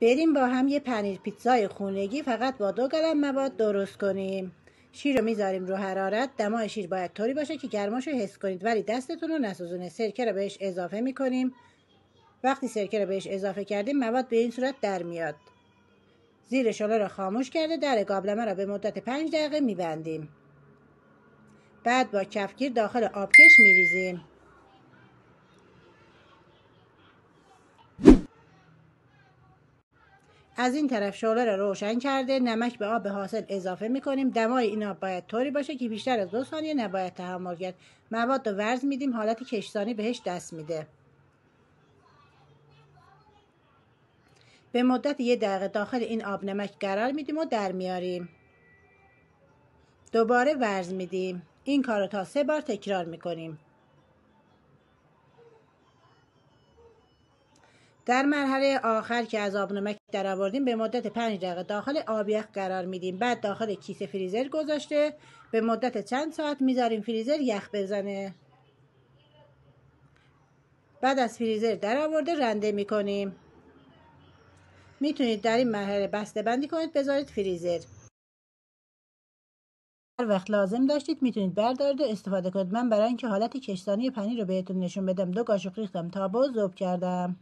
بریم با هم یه پنیر پیتزای خونگی فقط با دو گرم مواد درست کنیم شیر رو میذاریم رو حرارت دمای شیر باید طوری باشه که گرماش رو حس کنید ولی دستتون رو نسوزونه سرکه رو بهش اضافه میکنیم وقتی سرکه رو بهش اضافه کردیم مواد به این صورت در میاد زیر شعله را خاموش کرده در گابلمه رو به مدت پنج دقیقه میبندیم بعد با کفگیر داخل آبکش میریزیم از این طرف شعله رو روشن کرده نمک به آب حاصل اضافه میکنیم دمای این آب باید طوری باشه که بیشتر از دو ثانیه نباید تحمل کرد مواد رو ورز میدیم حالت کشتانی بهش دست میده به مدت یه دقیقه داخل این آب نمک قرار میدیم و در میاریم دوباره ورز میدیم این کار رو تا سه بار تکرار میکنیم در مرحله آخر که از آب نمک در آوردیم به مدت 5 دقیقه داخل آبیخ قرار میدیم بعد داخل کیسه فریزر گذاشته به مدت چند ساعت میذاریم فریزر یخ بزنه بعد از فریزر در آورده رنده میکنیم میتونید در این مرحله بسته بندی کنید بذارید فریزر هر وقت لازم داشتید میتونید بردارید و استفاده کنید من برای اینکه حالت کشتانی پنیر رو بهتون نشون بدم دو قاشق ریختم تا ذوب کردم